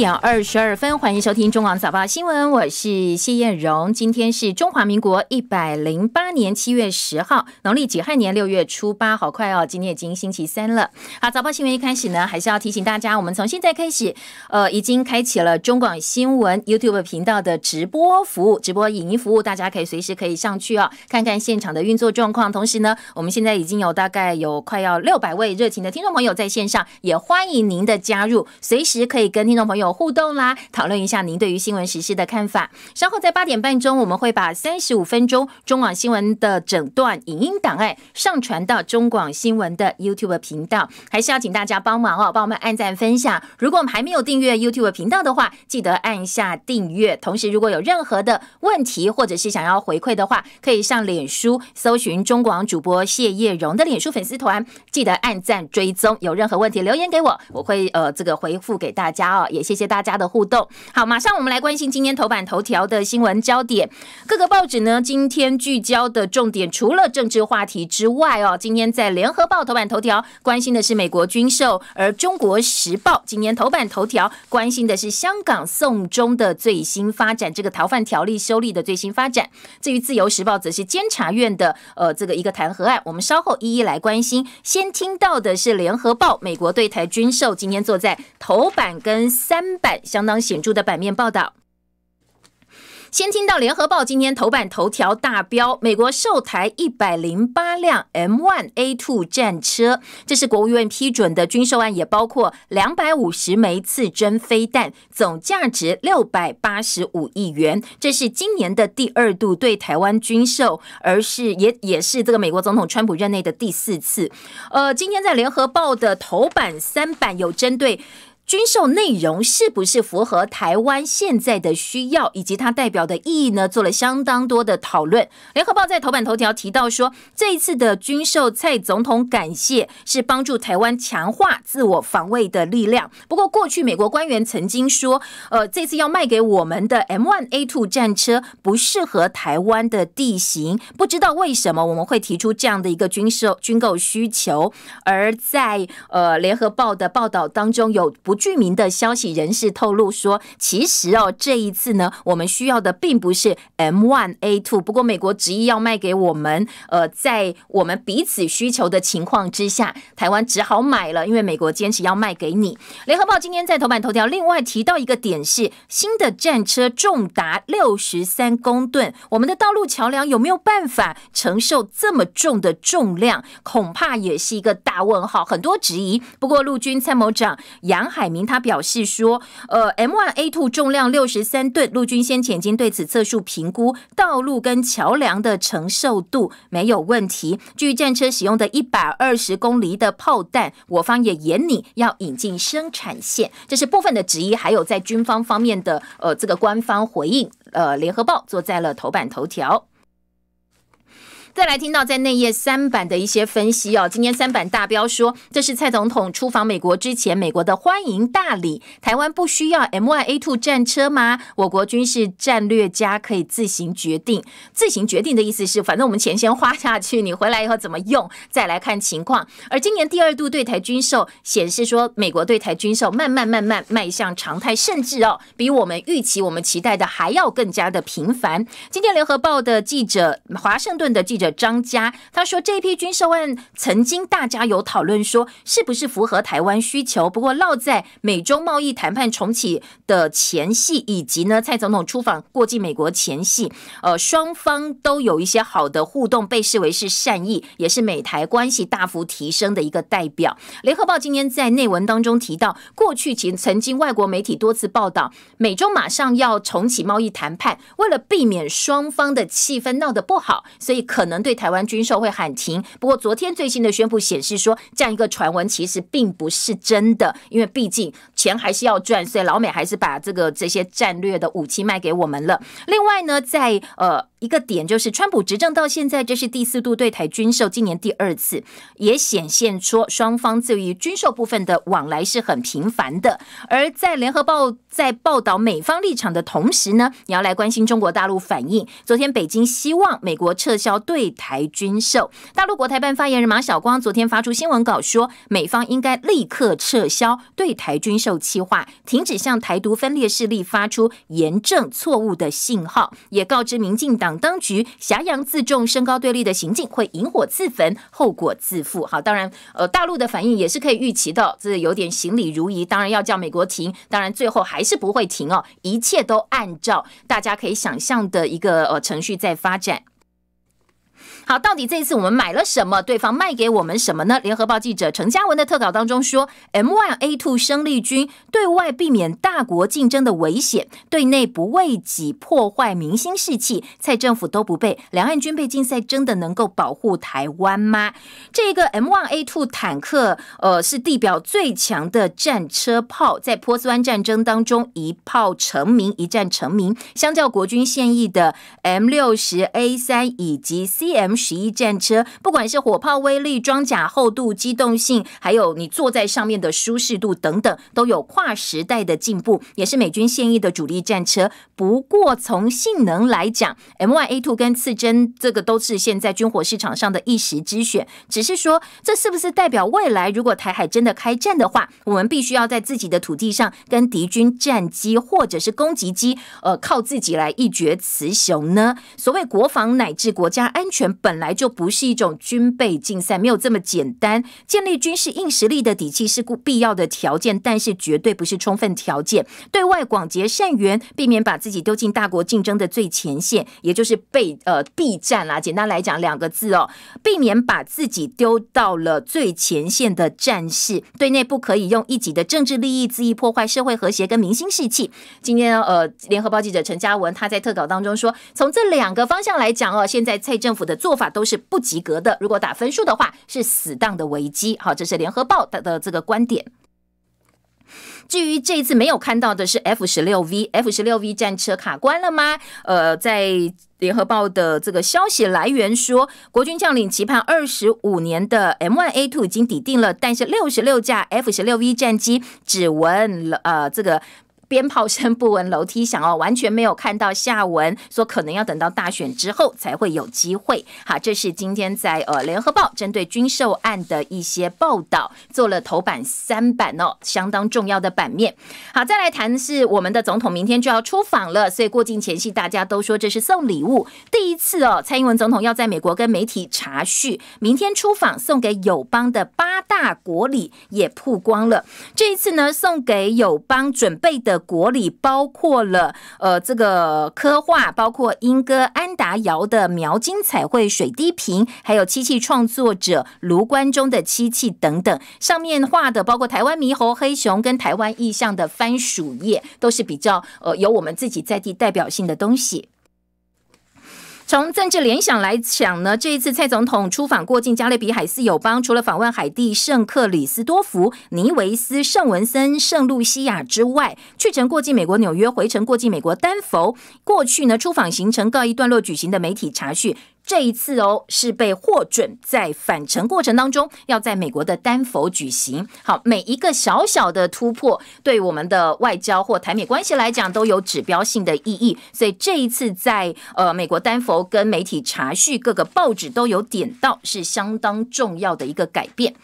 点二十二分，欢迎收听中广早报新闻，我是谢艳荣。今天是中华民国一百零八年七月十号，农历己亥年六月初八。好快哦，今天已经星期三了。好，早报新闻一开始呢，还是要提醒大家，我们从现在开始，呃，已经开启了中广新闻 YouTube 频道的直播服务，直播影音服务，大家可以随时可以上去哦，看看现场的运作状况。同时呢，我们现在已经有大概有快要六百位热情的听众朋友在线上，也欢迎您的加入，随时可以跟听众朋友。互动啦，讨论一下您对于新闻实施的看法。稍后在八点半钟，我们会把三十五分钟中广新闻的整段影音档案上传到中广新闻的 YouTube 频道，还是要请大家帮忙哦，帮我们按赞分享。如果我们还没有订阅 YouTube 频道的话，记得按下订阅。同时，如果有任何的问题或者是想要回馈的话，可以上脸书搜寻中广主播谢叶荣的脸书粉丝团，记得按赞追踪。有任何问题留言给我，我会呃这个回复给大家哦，也谢谢。谢大家的互动，好，马上我们来关心今天头版头条的新闻焦点。各个报纸呢，今天聚焦的重点除了政治话题之外哦，今天在联合报头版头条关心的是美国军售，而中国时报今天头版头条关心的是香港送中的最新发展，这个逃犯条例修例的最新发展。至于自由时报则是监察院的呃这个一个弹劾案，我们稍后一一来关心。先听到的是联合报，美国对台军售，今天坐在头版跟三。三版相当显著的版面报道。先听到联合报今天头版头条大标：美国售台一百零八辆 M One A Two 战车，这是国务院批准的军售案，也包括两百五十枚次针飞弹，总价值六百八十五亿元。这是今年的第二度对台湾军售，而是也也是这个美国总统川普任内的第四次。呃，今天在联合报的头版三版有针对。军售内容是不是符合台湾现在的需要以及它代表的意义呢？做了相当多的讨论。联合报在头版头条提到说，这一次的军售，蔡总统感谢是帮助台湾强化自我防卫的力量。不过，过去美国官员曾经说，呃，这次要卖给我们的 M1A2 战车不适合台湾的地形。不知道为什么我们会提出这样的一个军售军购需求。而在呃联合报的报道当中有不。具名的消息人士透露说，其实哦，这一次呢，我们需要的并不是 M one A two，不过美国执意要卖给我们，呃，在我们彼此需求的情况之下，台湾只好买了，因为美国坚持要卖给你。联合报今天在头版头条，另外提到一个点是，新的战车重达六十三公吨，我们的道路桥梁有没有办法承受这么重的重量，恐怕也是一个大问号，很多质疑。不过陆军参谋长杨海。明他表示说，呃，M1A2 重量六十三吨，陆军先前已经对此测速评估，道路跟桥梁的承受度没有问题。据战车使用的一百二十公里的炮弹，我方也严拟要引进生产线，这是部分的质疑。还有在军方方面的呃这个官方回应，呃，联合报坐在了头版头条。再来听到在内页三板的一些分析哦，今天三板大标说这是蔡总统出访美国之前美国的欢迎大礼，台湾不需要 m Y a two 战车吗？我国军事战略家可以自行决定，自行决定的意思是，反正我们钱先花下去，你回来以后怎么用再来看情况。而今年第二度对台军售显示说，美国对台军售慢慢慢慢迈向常态，甚至哦比我们预期我们期待的还要更加的频繁。今天联合报的记者，华盛顿的记。者张家他说，这一批军售案曾经大家有讨论说，是不是符合台湾需求？不过落在美中贸易谈判重启的前戏，以及呢蔡总统出访过境美国前戏，呃双方都有一些好的互动，被视为是善意，也是美台关系大幅提升的一个代表。联合报今天在内文当中提到，过去前曾经外国媒体多次报道，美中马上要重启贸易谈判，为了避免双方的气氛闹得不好，所以可。能对台湾军售会喊停，不过昨天最新的宣布显示说，这样一个传闻其实并不是真的，因为毕竟。钱还是要赚，所以老美还是把这个这些战略的武器卖给我们了。另外呢，在呃一个点就是，川普执政到现在这是第四度对台军售，今年第二次，也显现出双方对于军售部分的往来是很频繁的。而在联合报在报道美方立场的同时呢，也要来关心中国大陆反应。昨天北京希望美国撤销对台军售，大陆国台办发言人马晓光昨天发出新闻稿说，美方应该立刻撤销对台军售。武器化，停止向台独分裂势力发出严正错误的信号，也告知民进党当局，挟洋自重、升高对立的行径会引火自焚，后果自负。好，当然，呃，大陆的反应也是可以预期的，这有点行礼如仪。当然要叫美国停，当然最后还是不会停哦，一切都按照大家可以想象的一个呃程序在发展。好，到底这一次我们买了什么？对方卖给我们什么呢？联合报记者陈嘉文的特稿当中说，M1A2 生力军对外避免大国竞争的危险，对内不为己破坏民心士气，蔡政府都不备，两岸军备竞赛真的能够保护台湾吗？这个 M1A2 坦克，呃，是地表最强的战车炮，在波斯湾战争当中一炮成名，一战成名。相较国军现役的 M60A3 以及 CM。十一战车，不管是火炮威力、装甲厚度、机动性，还有你坐在上面的舒适度等等，都有跨时代的进步，也是美军现役的主力战车。不过从性能来讲，M Y A Two 跟刺针这个都是现在军火市场上的一时之选。只是说，这是不是代表未来如果台海真的开战的话，我们必须要在自己的土地上跟敌军战机或者是攻击机，呃，靠自己来一决雌雄呢？所谓国防乃至国家安全本。本来就不是一种军备竞赛，没有这么简单。建立军事硬实力的底气是固必要的条件，但是绝对不是充分条件。对外广结善缘，避免把自己丢进大国竞争的最前线，也就是被呃避战啦。简单来讲，两个字哦，避免把自己丢到了最前线的战士。对内不可以用一己的政治利益恣意破坏社会和谐跟民心士气。今天呃，联合报记者陈嘉文他在特稿当中说，从这两个方向来讲哦，现在蔡政府的做做法都是不及格的，如果打分数的话是死当的危机。好，这是联合报的这个观点。至于这一次没有看到的是 F 十六 V、F 十六 V 战车卡关了吗？呃，在联合报的这个消息来源说，国军将领期盼二十五年的 M 1 A two 已经抵定了，但是六十六架 F 十六 V 战机指纹了，呃，这个。鞭炮声不闻，楼梯响哦，完全没有看到下文，说可能要等到大选之后才会有机会。好，这是今天在呃联合报针对军售案的一些报道，做了头版三版哦，相当重要的版面。好，再来谈是我们的总统，明天就要出访了，所以过境前夕大家都说这是送礼物，第一次哦，蔡英文总统要在美国跟媒体查叙，明天出访送给友邦的八大国礼也曝光了。这一次呢，送给友邦准备的。国里包括了呃这个科画，包括英歌安达窑的描金彩绘水滴瓶，还有漆器创作者卢关中的漆器等等，上面画的包括台湾猕猴、黑熊跟台湾意象的番薯叶，都是比较呃有我们自己在地代表性的东西。从政治联想来讲呢，这一次蔡总统出访过境加勒比海四友邦，除了访问海地、圣克里斯多福、尼维斯、圣文森、圣露西亚之外，去程过境美国纽约，回程过境美国丹佛。过去呢，出访行程告一段落，举行的媒体查询这一次哦，是被获准在返程过程当中，要在美国的丹佛举行。好，每一个小小的突破，对我们的外交或台美关系来讲，都有指标性的意义。所以这一次在呃美国丹佛跟媒体查叙，各个报纸都有点到，是相当重要的一个改变。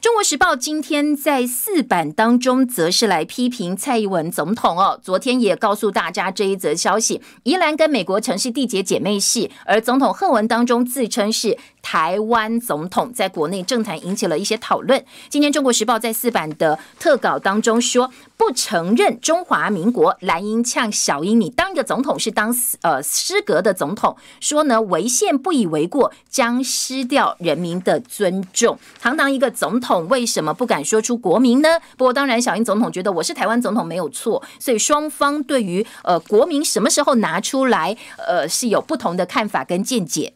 中国时报今天在四版当中，则是来批评蔡英文总统哦。昨天也告诉大家这一则消息，宜兰跟美国城市缔结姐妹系，而总统贺文当中自称是台湾总统，在国内政坛引起了一些讨论。今天中国时报在四版的特稿当中说。不承认中华民国，蓝英呛小英，你当一个总统是当呃失格的总统，说呢违宪不以为过，将失掉人民的尊重。堂堂一个总统，为什么不敢说出国名呢？不过当然，小英总统觉得我是台湾总统没有错，所以双方对于呃国名什么时候拿出来，呃是有不同的看法跟见解。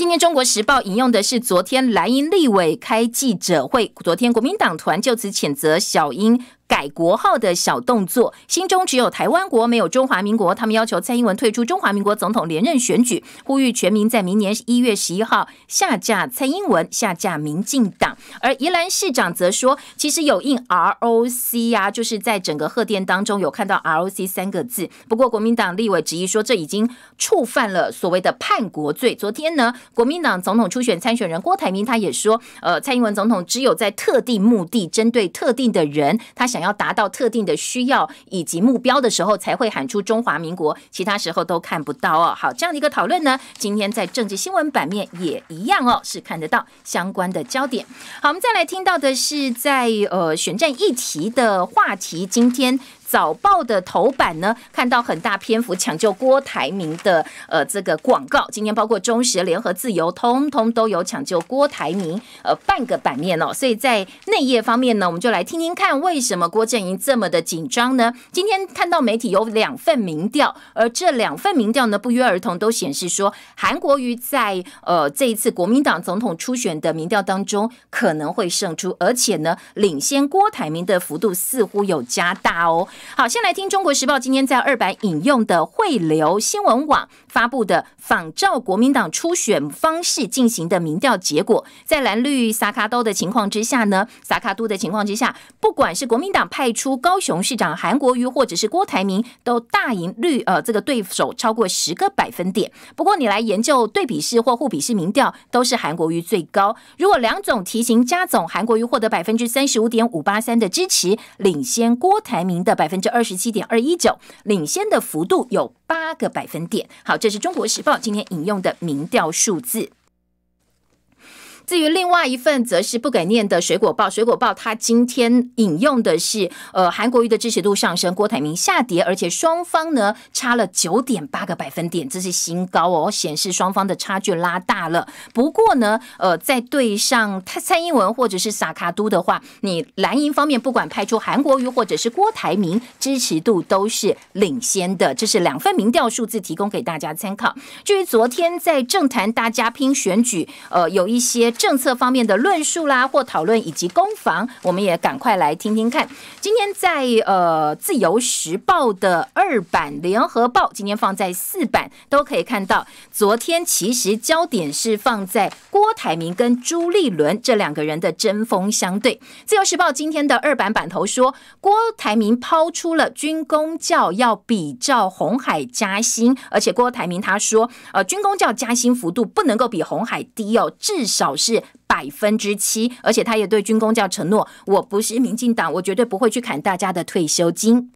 今天，《中国时报》引用的是昨天蓝营立委开记者会，昨天国民党团就此谴责小英。改国号的小动作，心中只有台湾国，没有中华民国。他们要求蔡英文退出中华民国总统连任选举，呼吁全民在明年一月十一号下架蔡英文，下架民进党。而宜兰市长则说，其实有印 ROC 啊，就是在整个贺电当中有看到 ROC 三个字。不过国民党立委质疑说，这已经触犯了所谓的叛国罪。昨天呢，国民党总统初选参选人郭台铭他也说，呃，蔡英文总统只有在特定目的针对特定的人，他想。要达到特定的需要以及目标的时候，才会喊出中华民国，其他时候都看不到哦。好，这样的一个讨论呢，今天在政治新闻版面也一样哦，是看得到相关的焦点。好，我们再来听到的是在呃选战议题的话题，今天。早报的头版呢，看到很大篇幅抢救郭台铭的呃这个广告。今天包括中时、联合、自由，通通都有抢救郭台铭呃半个版面哦。所以在内页方面呢，我们就来听听看为什么郭正明这么的紧张呢？今天看到媒体有两份民调，而这两份民调呢，不约而同都显示说，韩国瑜在呃这一次国民党总统初选的民调当中可能会胜出，而且呢，领先郭台铭的幅度似乎有加大哦。好，先来听中国时报今天在二版引用的汇流新闻网发布的仿照国民党初选方式进行的民调结果，在蓝绿撒卡都的情况之下呢，撒卡都的情况之下，不管是国民党派出高雄市长韩国瑜或者是郭台铭，都大赢率呃这个对手超过十个百分点。不过你来研究对比式或互比式民调，都是韩国瑜最高。如果两种题型加总，韩国瑜获得百分之三十五点五八三的支持，领先郭台铭的百。百分之二十七点二一九，领先的幅度有八个百分点。好，这是中国时报今天引用的民调数字。至于另外一份，则是不给念的《水果报》。《水果报》它今天引用的是，呃，韩国瑜的支持度上升，郭台铭下跌，而且双方呢差了九点八个百分点，这是新高哦，显示双方的差距拉大了。不过呢，呃，在对上蔡蔡英文或者是萨卡都的话，你蓝营方面不管派出韩国瑜或者是郭台铭，支持度都是领先的。这是两份民调数字，提供给大家参考。至于昨天在政坛大家拼选举，呃，有一些。政策方面的论述啦，或讨论以及攻防，我们也赶快来听听看。今天在呃《自由时报》的二版，《联合报》今天放在四版，都可以看到。昨天其实焦点是放在郭台铭跟朱立伦这两个人的针锋相对。《自由时报》今天的二版版头说，郭台铭抛出了军工教要比照红海加薪，而且郭台铭他说，呃，军工教加薪幅度不能够比红海低哦，至少。是百分之七，而且他也对军工教承诺：我不是民进党，我绝对不会去砍大家的退休金。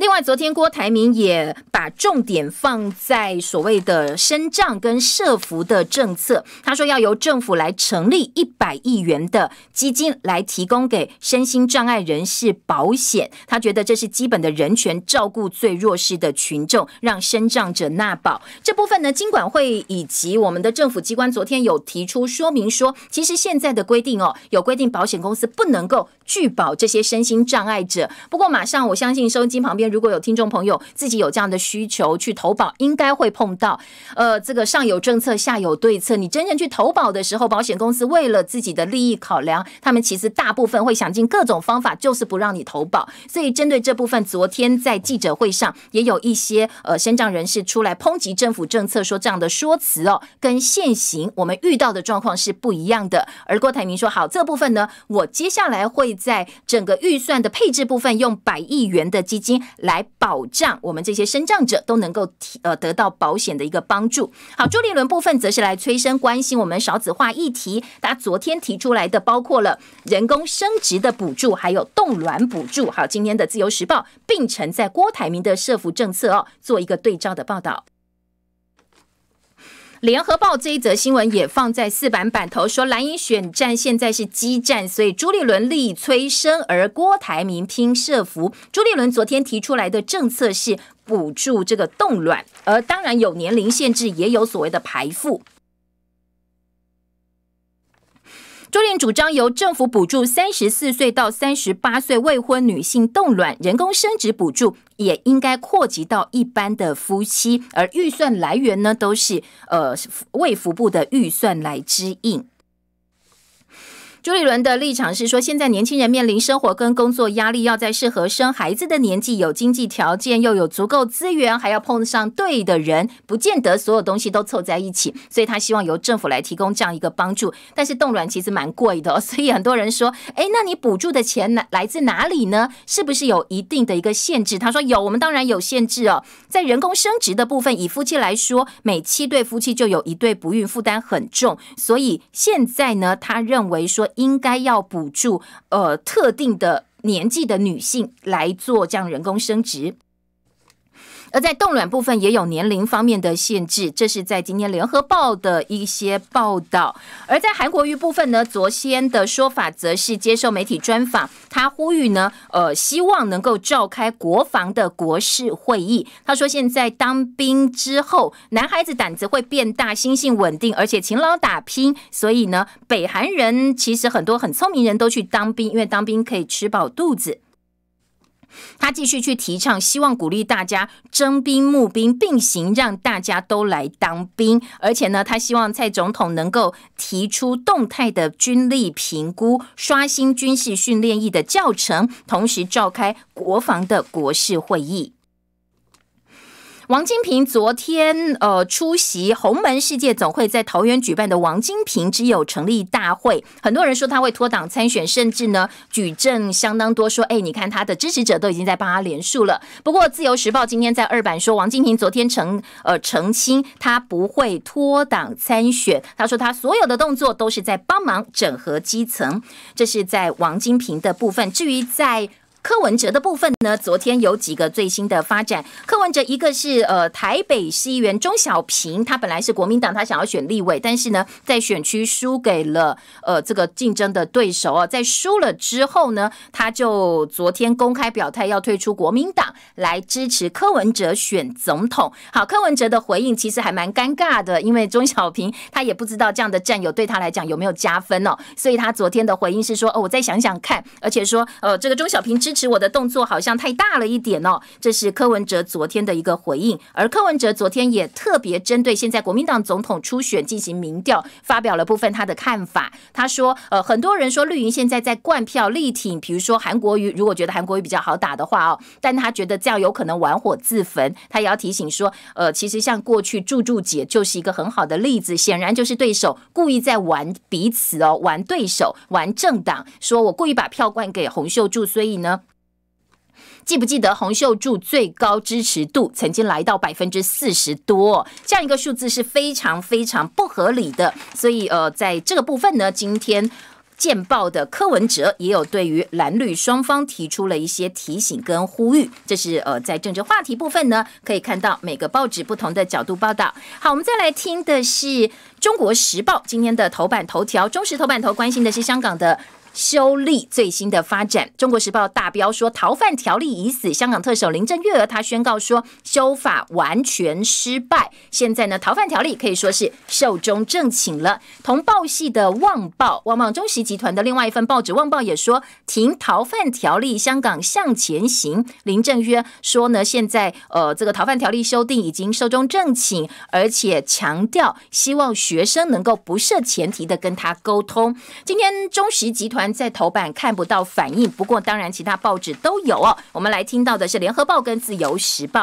另外，昨天郭台铭也把重点放在所谓的升障跟社福的政策。他说要由政府来成立一百亿元的基金来提供给身心障碍人士保险。他觉得这是基本的人权，照顾最弱势的群众，让升障者纳保这部分呢，金管会以及我们的政府机关昨天有提出说明说，其实现在的规定哦，有规定保险公司不能够拒保这些身心障碍者。不过马上我相信收金旁边。如果有听众朋友自己有这样的需求去投保，应该会碰到。呃，这个上有政策，下有对策。你真正去投保的时候，保险公司为了自己的利益考量，他们其实大部分会想尽各种方法，就是不让你投保。所以针对这部分，昨天在记者会上也有一些呃，身障人士出来抨击政府政策，说这样的说辞哦，跟现行我们遇到的状况是不一样的。而郭台铭说好这部分呢，我接下来会在整个预算的配置部分用百亿元的基金。来保障我们这些生障者都能够提呃得到保险的一个帮助。好，朱立伦部分则是来催生关心我们少子化议题，他昨天提出来的包括了人工生殖的补助，还有冻卵补助。好，今天的自由时报并曾在郭台铭的社福政策哦做一个对照的报道。联合报这一则新闻也放在四版版头，说蓝营选战现在是激战，所以朱立伦力催生，而郭台铭拼设福。朱立伦昨天提出来的政策是补助这个冻卵，而当然有年龄限制，也有所谓的排富。朱玲主张由政府补助三十四岁到三十八岁未婚女性冻卵、人工生殖补助，也应该扩及到一般的夫妻，而预算来源呢，都是呃卫福部的预算来支应。朱立伦的立场是说，现在年轻人面临生活跟工作压力，要在适合生孩子的年纪，有经济条件，又有足够资源，还要碰上对的人，不见得所有东西都凑在一起。所以他希望由政府来提供这样一个帮助。但是冻卵其实蛮贵的，哦，所以很多人说，哎，那你补助的钱来来自哪里呢？是不是有一定的一个限制？他说有，我们当然有限制哦。在人工生殖的部分，以夫妻来说，每七对夫妻就有一对不孕，负担很重。所以现在呢，他认为说。应该要补助呃特定的年纪的女性来做这样人工生殖。而在冻卵部分也有年龄方面的限制，这是在今天联合报的一些报道。而在韩国瑜部分呢，昨天的说法则是接受媒体专访，他呼吁呢，呃，希望能够召开国防的国事会议。他说，现在当兵之后，男孩子胆子会变大，心性稳定，而且勤劳打拼，所以呢，北韩人其实很多很聪明人都去当兵，因为当兵可以吃饱肚子。他继续去提倡，希望鼓励大家征兵募兵并行，让大家都来当兵。而且呢，他希望蔡总统能够提出动态的军力评估，刷新军事训练役的教程，同时召开国防的国事会议。王金平昨天，呃，出席红门世界总会在桃园举办的王金平之友成立大会。很多人说他会脱党参选，甚至呢举证相当多，说，哎，你看他的支持者都已经在帮他连署了。不过，《自由时报》今天在二版说，王金平昨天成呃，澄清他不会脱党参选。他说，他所有的动作都是在帮忙整合基层。这是在王金平的部分。至于在柯文哲的部分呢？昨天有几个最新的发展。柯文哲，一个是呃，台北市议员钟小平，他本来是国民党，他想要选立委，但是呢，在选区输给了呃这个竞争的对手啊，在输了之后呢，他就昨天公开表态要退出国民党，来支持柯文哲选总统。好，柯文哲的回应其实还蛮尴尬的，因为钟小平他也不知道这样的战友对他来讲有没有加分哦，所以他昨天的回应是说：“哦，我再想想看。”而且说：“呃，这个钟小平之。”支持我的动作好像太大了一点哦，这是柯文哲昨天的一个回应。而柯文哲昨天也特别针对现在国民党总统初选进行民调，发表了部分他的看法。他说：“呃，很多人说绿营现在在灌票力挺，比如说韩国瑜，如果觉得韩国瑜比较好打的话哦，但他觉得这样有可能玩火自焚。他也要提醒说，呃，其实像过去柱柱姐就是一个很好的例子，显然就是对手故意在玩彼此哦，玩对手，玩政党。说我故意把票灌给洪秀柱，所以呢。”记不记得洪秀柱最高支持度曾经来到百分之四十多，这样一个数字是非常非常不合理的。所以呃，在这个部分呢，今天《见报》的柯文哲也有对于蓝绿双方提出了一些提醒跟呼吁。这是呃，在政治话题部分呢，可以看到每个报纸不同的角度报道。好，我们再来听的是《中国时报》今天的头版头条，中时头版头关心的是香港的。修例最新的发展，《中国时报》大标说：“逃犯条例已死。”香港特首林郑月娥她宣告说：“修法完全失败。”现在呢，逃犯条例可以说是寿终正寝了。同报系的《旺报》、《旺旺中实集团的另外一份报纸《旺报》也说：“停逃犯条例，香港向前行。”林郑月说呢，现在呃，这个逃犯条例修订已经寿终正寝，而且强调希望学生能够不设前提的跟他沟通。今天中实集团。在头版看不到反应，不过当然其他报纸都有哦。我们来听到的是《联合报》跟《自由时报》。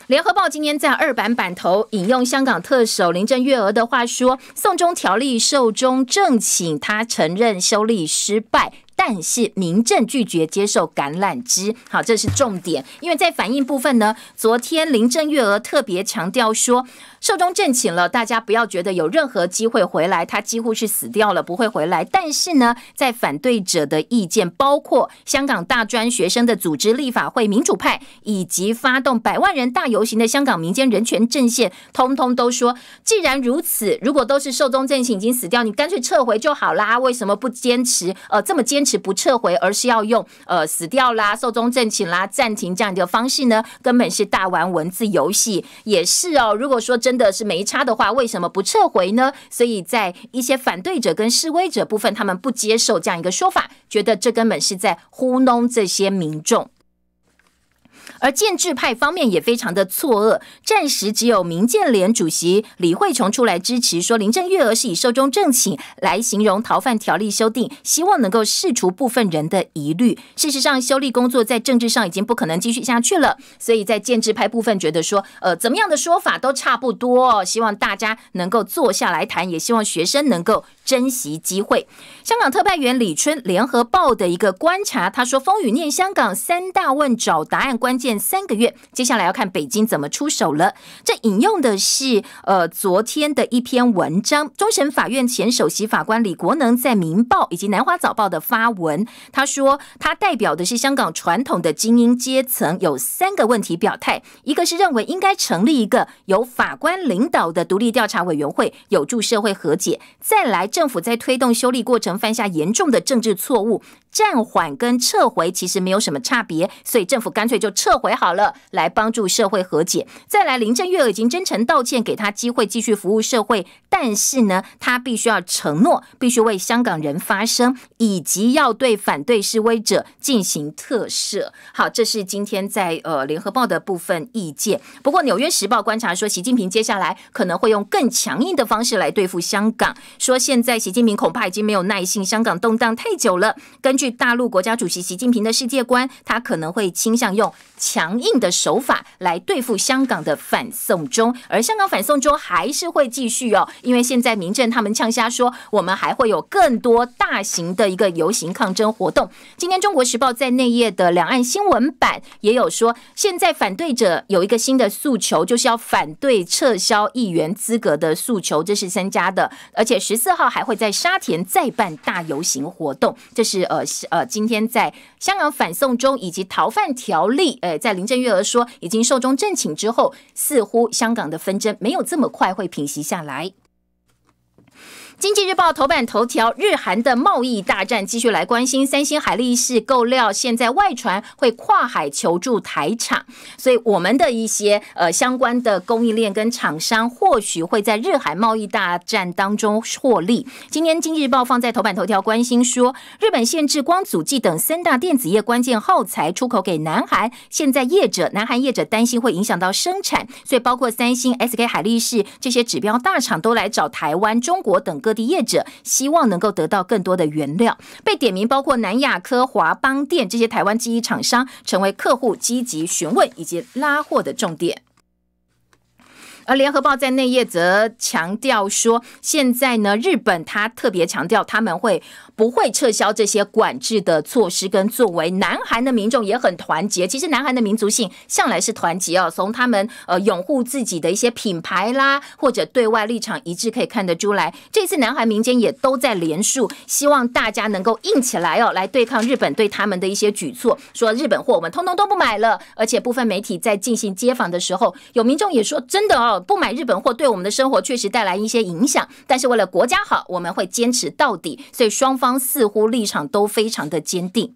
《联合报》今天在二版版头引用香港特首林郑月娥的话说：“送中条例寿终正寝，他承认修例失败。”但是民政拒绝接受橄榄枝，好，这是重点。因为在反应部分呢，昨天林郑月娥特别强调说，寿终正寝了，大家不要觉得有任何机会回来，他几乎是死掉了，不会回来。但是呢，在反对者的意见，包括香港大专学生的组织、立法会民主派，以及发动百万人大游行的香港民间人权阵线，通通都说，既然如此，如果都是寿终正寝，已经死掉，你干脆撤回就好啦，为什么不坚持？呃，这么坚持？是不撤回，而是要用呃死掉啦、寿终正寝啦、暂停这样的方式呢，根本是大玩文字游戏，也是哦。如果说真的是没差的话，为什么不撤回呢？所以在一些反对者跟示威者部分，他们不接受这样一个说法，觉得这根本是在糊弄这些民众。而建制派方面也非常的错愕，暂时只有民建联主席李慧琼出来支持，说林郑月娥是以“寿终正寝”来形容逃犯条例修订，希望能够释除部分人的疑虑。事实上，修例工作在政治上已经不可能继续下去了，所以在建制派部分觉得说，呃，怎么样的说法都差不多，希望大家能够坐下来谈，也希望学生能够。珍惜机会。香港特派员李春，《联合报》的一个观察，他说：“风雨念香港三大问，找答案关键三个月。接下来要看北京怎么出手了。”这引用的是呃昨天的一篇文章，终审法院前首席法官李国能在《民报》以及《南华早报》的发文，他说他代表的是香港传统的精英阶层，有三个问题表态：一个是认为应该成立一个由法官领导的独立调查委员会，有助社会和解，再来。政府在推动修理过程犯下严重的政治错误。暂缓跟撤回其实没有什么差别，所以政府干脆就撤回好了，来帮助社会和解。再来，林郑月娥已经真诚道歉，给他机会继续服务社会，但是呢，他必须要承诺，必须为香港人发声，以及要对反对示威者进行特赦。好，这是今天在呃《联合报》的部分意见。不过，《纽约时报》观察说，习近平接下来可能会用更强硬的方式来对付香港。说现在习近平恐怕已经没有耐心，香港动荡太久了。根据据大陆国家主席习近平的世界观，他可能会倾向用强硬的手法来对付香港的反送中，而香港反送中还是会继续哦，因为现在民政他们呛瞎说，我们还会有更多大型的一个游行抗争活动。今天《中国时报》在内页的两岸新闻版也有说，现在反对者有一个新的诉求，就是要反对撤销议员资格的诉求，这是增加的，而且十四号还会在沙田再办大游行活动，这是呃。呃，今天在香港反送中以及逃犯条例，呃，在林郑月娥说已经寿终正寝之后，似乎香港的纷争没有这么快会平息下来。经济日报头版头条，日韩的贸易大战继续来关心，三星、海力士购料，现在外传会跨海求助台厂，所以我们的一些呃相关的供应链跟厂商，或许会在日韩贸易大战当中获利。今天经济日报放在头版头条关心说，日本限制光阻剂等三大电子业关键耗材出口给南韩，现在业者南韩业者担心会影响到生产，所以包括三星、SK、海力士这些指标大厂都来找台湾、中国等各。业者希望能够得到更多的原料，被点名包括南亚科、华邦电这些台湾记忆厂商成为客户积极询问以及拉货的重点。而联合报在内页则强调说，现在呢，日本他特别强调他们会不会撤销这些管制的措施，跟作为南韩的民众也很团结。其实南韩的民族性向来是团结哦，从他们呃拥护自己的一些品牌啦，或者对外立场一致可以看得出来。这次南韩民间也都在联署，希望大家能够硬起来哦，来对抗日本对他们的一些举措，说日本货我们通通都不买了。而且部分媒体在进行街访的时候，有民众也说真的哦。不买日本货对我们的生活确实带来一些影响，但是为了国家好，我们会坚持到底。所以双方似乎立场都非常的坚定。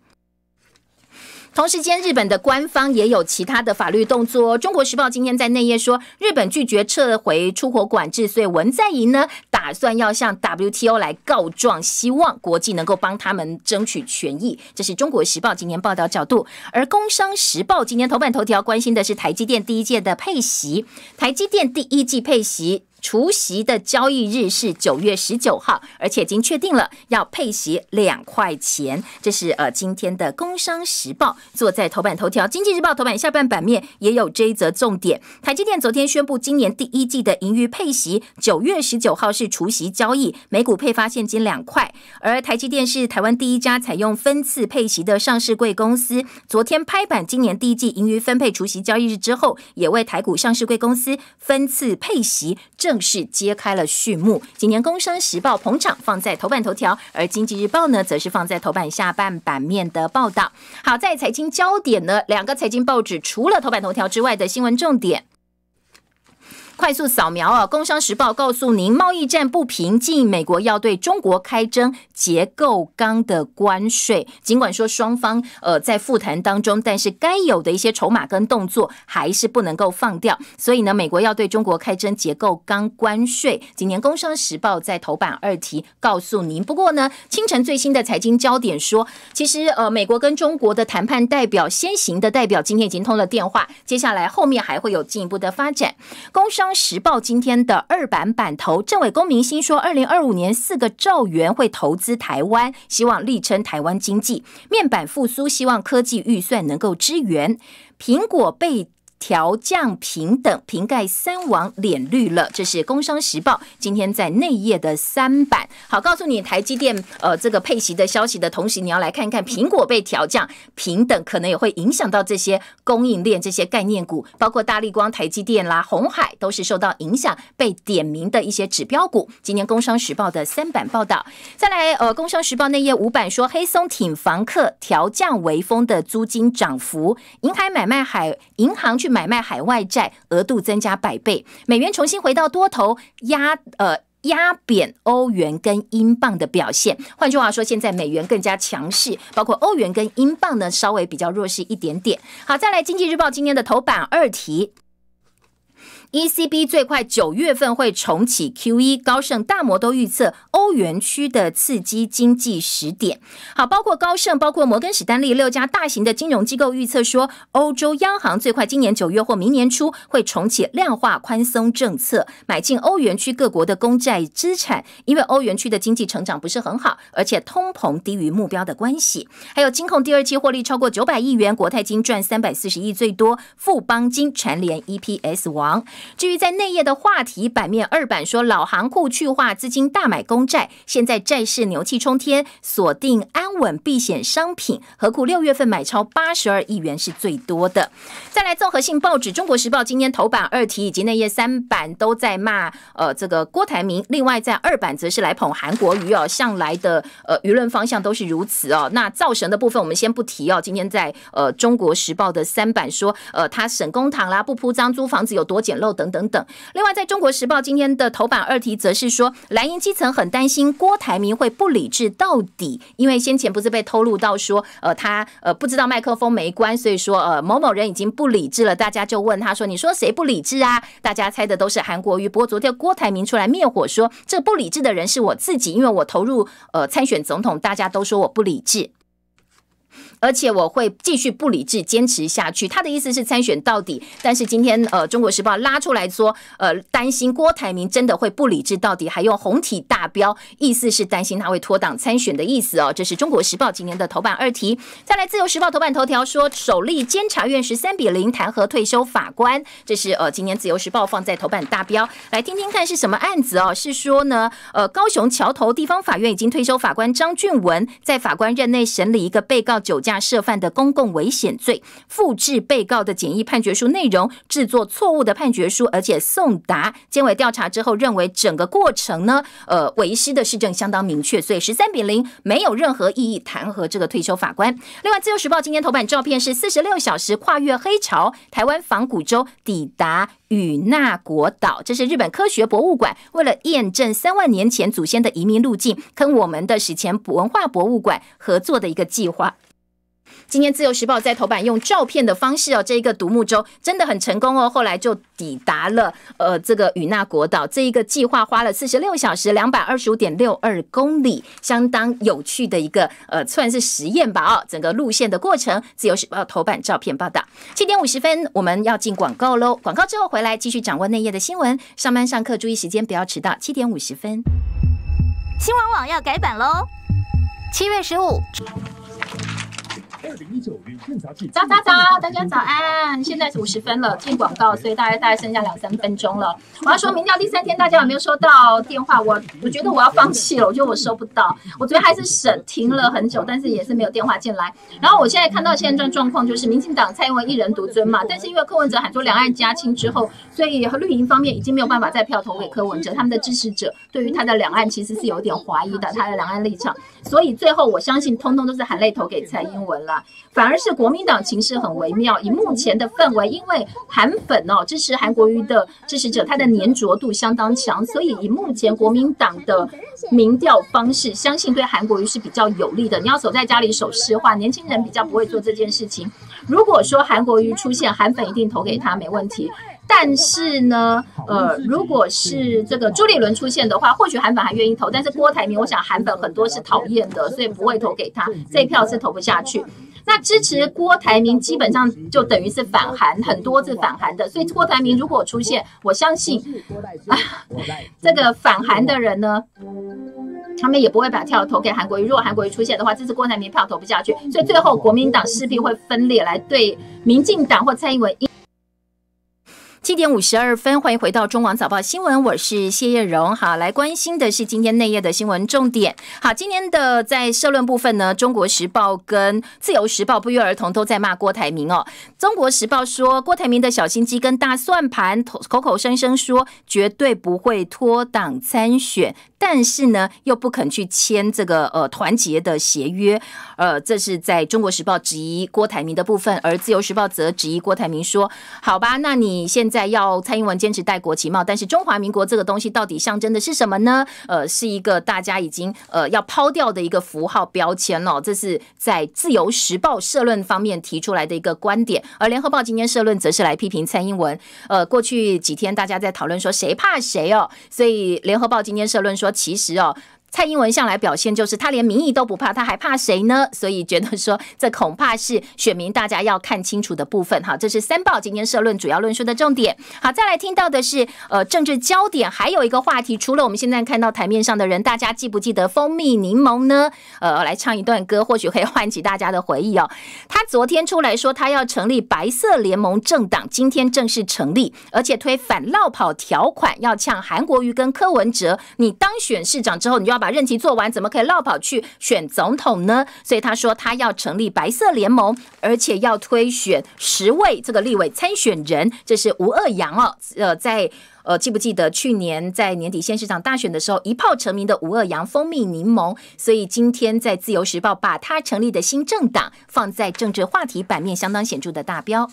同时间，日本的官方也有其他的法律动作。中国时报今天在内页说，日本拒绝撤回出口管制，所以文在寅呢打算要向 WTO 来告状，希望国际能够帮他们争取权益。这是中国时报今天报道角度。而工商时报今天头版头条关心的是台积电第一届的配息，台积电第一季配息。除息的交易日是九月十九号，而且已经确定了要配息两块钱。这是呃今天的《工商时报》坐在头版头条，《经济日报》头版下半版面也有这一则重点。台积电昨天宣布，今年第一季的盈余配息，九月十九号是除息交易，每股配发现金两块。而台积电是台湾第一家采用分次配息的上市贵公司。昨天拍板，今年第一季盈余分配除息交易日之后，也为台股上市贵公司分次配息正。正式揭开了序幕。今年《工商时报》捧场放在头版头条，而《经济日报》呢，则是放在头版下半版面的报道。好，在财经焦点呢，两个财经报纸除了头版头条之外的新闻重点。快速扫描啊！工商时报告诉您，贸易战不平静，美国要对中国开征结构钢的关税。尽管说双方呃在复谈当中，但是该有的一些筹码跟动作还是不能够放掉。所以呢，美国要对中国开征结构钢关税。今年工商时报在头版二题告诉您。不过呢，清晨最新的财经焦点说，其实呃，美国跟中国的谈判代表先行的代表今天已经通了电话，接下来后面还会有进一步的发展。工商。《时报》今天的二版版头，政委龚明鑫说，二零二五年四个兆元会投资台湾，希望力撑台湾经济面板复苏，希望科技预算能够支援苹果被。调降平等，瓶盖三王脸绿了。这是《工商时报》今天在内页的三版。好，告诉你台积电呃这个配席的消息的同时，你要来看一看苹果被调降平等，可能也会影响到这些供应链这些概念股，包括大立光、台积电啦、红海都是受到影响被点名的一些指标股。今天《工商时报》的三版报道，再来呃，《工商时报》内页五版说黑松挺房客调降微风的租金涨幅，银海买卖海银行去。买卖海外债额度增加百倍，美元重新回到多头压呃压扁欧元跟英镑的表现。换句话说，现在美元更加强势，包括欧元跟英镑呢稍微比较弱势一点点。好，再来《经济日报》今天的头版二题。ECB 最快九月份会重启 QE，高盛、大摩都预测欧元区的刺激经济时点。好，包括高盛、包括摩根史丹利六家大型的金融机构预测说，欧洲央行最快今年九月或明年初会重启量化宽松政策，买进欧元区各国的公债资产，因为欧元区的经济成长不是很好，而且通膨低于目标的关系。还有金控第二期获利超过九百亿元，国泰金赚三百四十亿最多，富邦金蝉联 EPS 王。至于在内页的话题版面二版说老行库去化资金大买公债，现在债市牛气冲天，锁定安稳避险商品，何苦六月份买超八十二亿元是最多的。再来综合性报纸《中国时报》今天头版二题以及内页三版都在骂呃这个郭台铭，另外在二版则是来捧韩国瑜哦，向来的呃舆论方向都是如此哦。那造神的部分我们先不提哦，今天在呃《中国时报》的三版说呃他省公堂啦，不铺张租房子有多简陋。等等等。另外，在中国时报今天的头版二题，则是说，蓝营基层很担心郭台铭会不理智到底，因为先前不是被透露到说，呃，他呃不知道麦克风没关，所以说呃某某人已经不理智了。大家就问他说：“你说谁不理智啊？”大家猜的都是韩国瑜。不过昨天郭台铭出来灭火，说这不理智的人是我自己，因为我投入呃参选总统，大家都说我不理智。而且我会继续不理智坚持下去。他的意思是参选到底，但是今天呃，《中国时报》拉出来说，呃，担心郭台铭真的会不理智到底，还用红体大标，意思是担心他会脱党参选的意思哦。这是《中国时报》今年的头版二题。再来自由时报头版头条说，首例监察院十三比零弹劾退休法官。这是呃，今年自由时报放在头版大标，来听听看是什么案子哦？是说呢，呃，高雄桥头地方法院已经退休法官张俊文在法官任内审理一个被告酒驾。涉犯的公共危险罪，复制被告的简易判决书内容，制作错误的判决书，而且送达。监委调查之后认为，整个过程呢，呃，为师的市政相当明确，所以十三比零没有任何意义，弹劾这个退休法官。另外，《自由时报》今天头版照片是四十六小时跨越黑潮，台湾仿古州抵达与那国岛。这是日本科学博物馆为了验证三万年前祖先的移民路径，跟我们的史前文化博物馆合作的一个计划。今天《自由时报》在头版用照片的方式哦，这一个独木舟真的很成功哦。后来就抵达了呃这个与那国岛，这一个计划花了四十六小时两百二十五点六二公里，相当有趣的一个呃算是实验吧哦。整个路线的过程，《自由时报》头版照片报道。七点五十分，我们要进广告喽。广告之后回来继续掌握内页的新闻。上班上课注意时间，不要迟到。七点五十分，新闻网要改版喽，七月十五。早早早，大家早安！现在是五十分了，进广告，所以大概大概剩下两三分钟了。我要说，明掉第三天，大家有没有收到电话？我我觉得我要放弃了，我觉得我收不到。我昨天还是审停了很久，但是也是没有电话进来。然后我现在看到现在状状况就是，民进党蔡英文一人独尊嘛，但是因为柯文哲喊出两岸加亲之后，所以绿营方面已经没有办法再票投给柯文哲，他们的支持者对于他的两岸其实是有点怀疑的，他的两岸立场。所以最后我相信，通通都是含泪投给蔡英文了。反而是国民党情势很微妙，以目前的氛围，因为韩粉哦支持韩国瑜的支持者，他的粘着度相当强，所以以目前国民党的民调方式，相信对韩国瑜是比较有利的。你要守在家里守时的话，年轻人比较不会做这件事情。如果说韩国瑜出现，韩粉一定投给他没问题。但是呢，呃，如果是这个朱立伦出现的话，或许韩粉还愿意投，但是郭台铭，我想韩粉很多是讨厌的，所以不会投给他，这一票是投不下去。那支持郭台铭基本上就等于是反韩，很多是反韩的，所以郭台铭如果出现，我相信，啊，这个反韩的人呢，他们也不会把票投给韩国瑜。如果韩国瑜出现的话，这次郭台铭票投不下去，所以最后国民党势必会分裂来对民进党或蔡英文。七点五十二分，欢迎回到中广早报新闻，我是谢叶荣。好，来关心的是今天内页的新闻重点。好，今天的在社论部分呢，中国时报跟自由时报不约而同都在骂郭台铭哦。中国时报说郭台铭的小心机跟大算盘，口口声声说绝对不会脱党参选，但是呢又不肯去签这个呃团结的协约。呃，这是在中国时报质疑郭台铭的部分，而自由时报则质疑郭台铭说：“好吧，那你现在。”在要蔡英文坚持戴国旗帽，但是中华民国这个东西到底象征的是什么呢？呃，是一个大家已经呃要抛掉的一个符号标签了。这是在《自由时报》社论方面提出来的一个观点，而《联合报》今天社论则是来批评蔡英文。呃，过去几天大家在讨论说谁怕谁哦，所以《联合报》今天社论说，其实哦。蔡英文向来表现就是他连民意都不怕，他还怕谁呢？所以觉得说，这恐怕是选民大家要看清楚的部分。哈，这是三报今天社论主要论述的重点。好，再来听到的是呃政治焦点，还有一个话题，除了我们现在看到台面上的人，大家记不记得蜂蜜柠檬呢？呃，来唱一段歌，或许可以唤起大家的回忆哦。他昨天出来说他要成立白色联盟政党，今天正式成立，而且推反绕跑条款，要呛韩国瑜跟柯文哲。你当选市长之后，你要。要把任期做完，怎么可以绕跑去选总统呢？所以他说他要成立白色联盟，而且要推选十位这个立委参选人。这是吴二阳哦，呃，在呃，记不记得去年在年底县市长大选的时候一炮成名的吴二阳，蜂蜜柠檬。所以今天在自由时报把他成立的新政党放在政治话题版面相当显著的大标。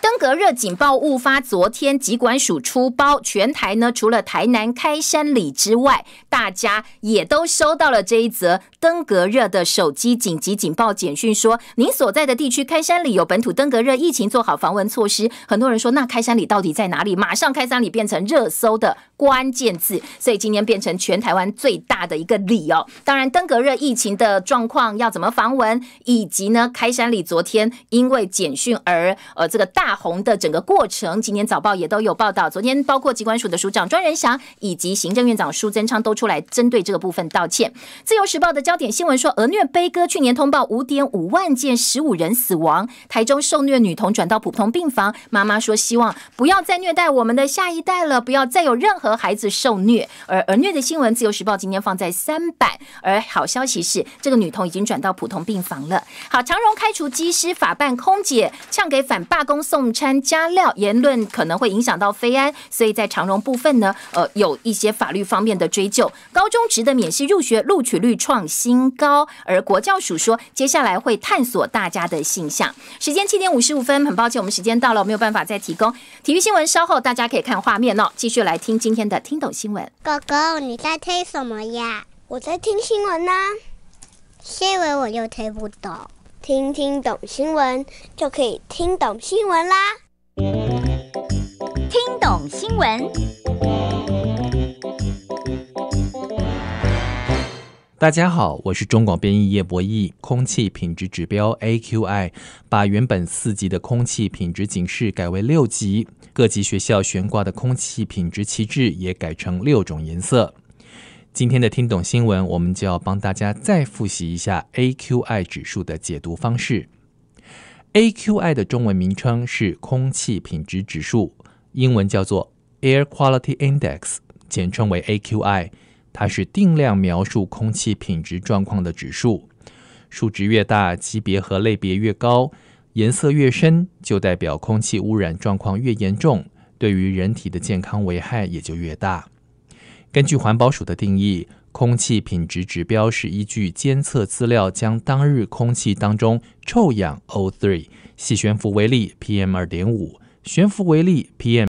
登革热警报误发，昨天疾管署出包，全台呢除了台南开山里之外，大家也都收到了这一则登革热的手机紧急警报简讯，说您所在的地区开山里有本土登革热疫情，做好防蚊措施。很多人说，那开山里到底在哪里？马上开山里变成热搜的。关键字，所以今天变成全台湾最大的一个里哦。当然，登革热疫情的状况要怎么防蚊，以及呢，开山里昨天因为简讯而呃这个大红的整个过程，今天早报也都有报道。昨天包括机关署的署长庄人祥以及行政院长苏贞昌都出来针对这个部分道歉。自由时报的焦点新闻说，儿虐悲歌去年通报五点五万件，十五人死亡。台中受虐女童转到普通病房，妈妈说希望不要再虐待我们的下一代了，不要再有任何。和孩子受虐而儿虐的新闻，《自由时报》今天放在三版。而好消息是，这个女童已经转到普通病房了。好，长荣开除机师、法办空姐，呛给反罢工送餐加料言论可能会影响到非安，所以在长荣部分呢，呃，有一些法律方面的追究。高中职的免试入学录取率创新高，而国教署说，接下来会探索大家的性向。时间七点五十五分，很抱歉，我们时间到了，没有办法再提供体育新闻。稍后大家可以看画面哦，继续来听今。天的听懂新闻，狗狗你在听什么呀？我在听新闻呢。新闻我又听不懂，听听懂新闻就可以听懂新闻啦。听懂新闻。大家好，我是中广编译叶博义。空气品质指标 A Q I 把原本四级的空气品质警示改为六级。各级学校悬挂的空气品质旗帜也改成六种颜色。今天的听懂新闻，我们就要帮大家再复习一下 AQI 指数的解读方式。AQI 的中文名称是空气品质指数，英文叫做 Air Quality Index，简称为 AQI。它是定量描述空气品质状况的指数，数值越大，级别和类别越高。颜色越深，就代表空气污染状况越严重，对于人体的健康危害也就越大。根据环保署的定义，空气品质指标是依据监测资料，将当日空气当中臭氧 （O3）、细悬浮微粒 （PM2.5）、悬浮微粒 （PM）。